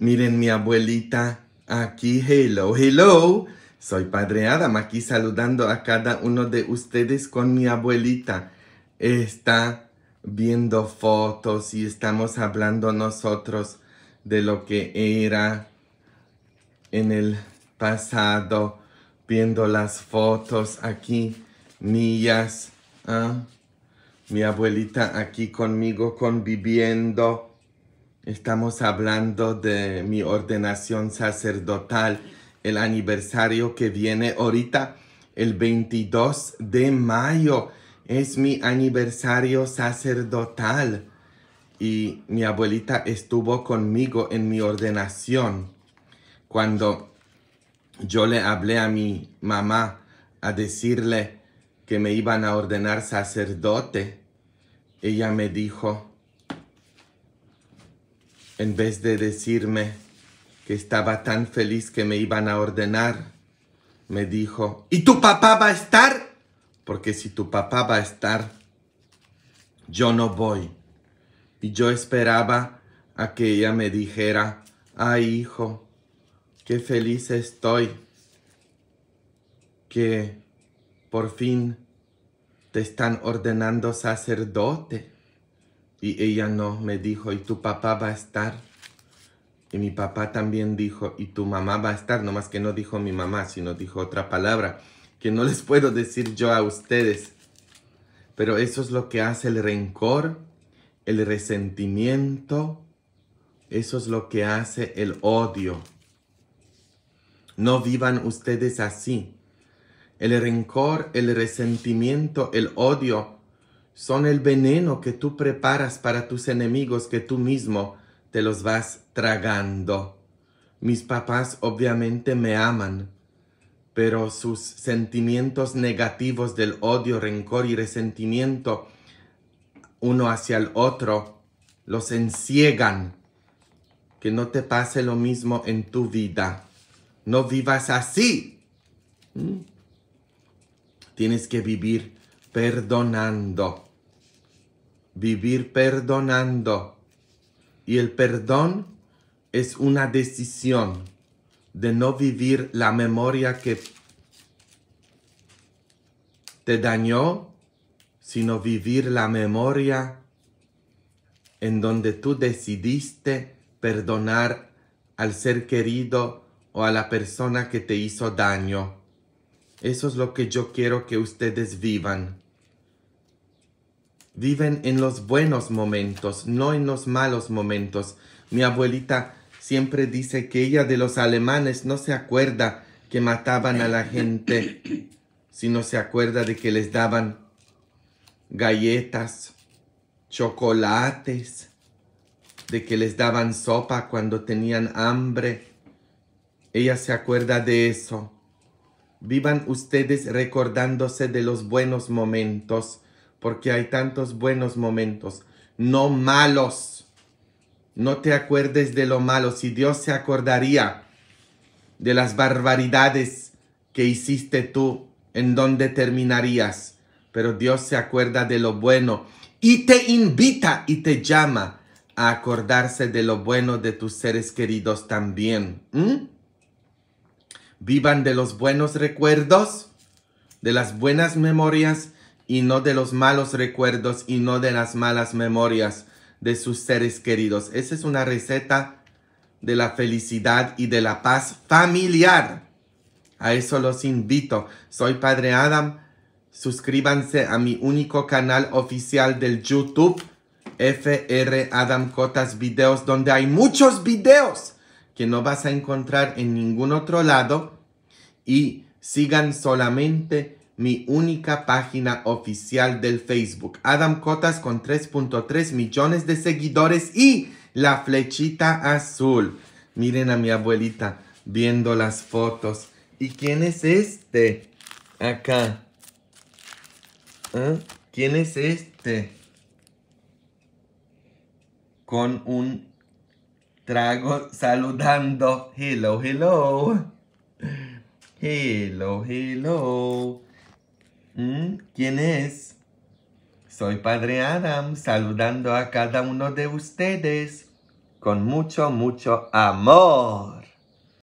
Miren mi abuelita aquí, hello, hello. Soy Padre Adam aquí saludando a cada uno de ustedes con mi abuelita. Está viendo fotos y estamos hablando nosotros de lo que era en el pasado, viendo las fotos aquí mías. ¿ah? Mi abuelita aquí conmigo conviviendo Estamos hablando de mi ordenación sacerdotal, el aniversario que viene ahorita, el 22 de mayo. Es mi aniversario sacerdotal y mi abuelita estuvo conmigo en mi ordenación. Cuando yo le hablé a mi mamá a decirle que me iban a ordenar sacerdote, ella me dijo, en vez de decirme que estaba tan feliz que me iban a ordenar, me dijo, ¿y tu papá va a estar? Porque si tu papá va a estar, yo no voy. Y yo esperaba a que ella me dijera, ay hijo, qué feliz estoy, que por fin te están ordenando sacerdote. Y ella no, me dijo, ¿y tu papá va a estar? Y mi papá también dijo, ¿y tu mamá va a estar? Nomás que no dijo mi mamá, sino dijo otra palabra que no les puedo decir yo a ustedes. Pero eso es lo que hace el rencor, el resentimiento, eso es lo que hace el odio. No vivan ustedes así. El rencor, el resentimiento, el odio son el veneno que tú preparas para tus enemigos que tú mismo te los vas tragando. Mis papás obviamente me aman, pero sus sentimientos negativos del odio, rencor y resentimiento uno hacia el otro los enciegan. Que no te pase lo mismo en tu vida. No vivas así. ¿Mm? Tienes que vivir perdonando vivir perdonando. Y el perdón es una decisión de no vivir la memoria que te dañó, sino vivir la memoria en donde tú decidiste perdonar al ser querido o a la persona que te hizo daño. Eso es lo que yo quiero que ustedes vivan viven en los buenos momentos, no en los malos momentos. Mi abuelita siempre dice que ella de los alemanes no se acuerda que mataban a la gente, sino se acuerda de que les daban galletas, chocolates, de que les daban sopa cuando tenían hambre. Ella se acuerda de eso. Vivan ustedes recordándose de los buenos momentos porque hay tantos buenos momentos, no malos. No te acuerdes de lo malo, si Dios se acordaría de las barbaridades que hiciste tú, en dónde terminarías. Pero Dios se acuerda de lo bueno y te invita y te llama a acordarse de lo bueno de tus seres queridos también. Vivan de los buenos recuerdos, de las buenas memorias y no de los malos recuerdos y no de las malas memorias de sus seres queridos. Esa es una receta de la felicidad y de la paz familiar. A eso los invito. Soy Padre Adam. Suscríbanse a mi único canal oficial del YouTube, FR Adam Cotas Videos, donde hay muchos videos que no vas a encontrar en ningún otro lado. Y sigan solamente mi única página oficial del Facebook. Adam Cotas con 3.3 millones de seguidores y la flechita azul. Miren a mi abuelita viendo las fotos. ¿Y quién es este? Acá. ¿Ah? ¿Quién es este? Con un trago saludando. Hello, hello. Hello, hello. Mm, ¿Quién es? Soy Padre Adam saludando a cada uno de ustedes con mucho, mucho amor.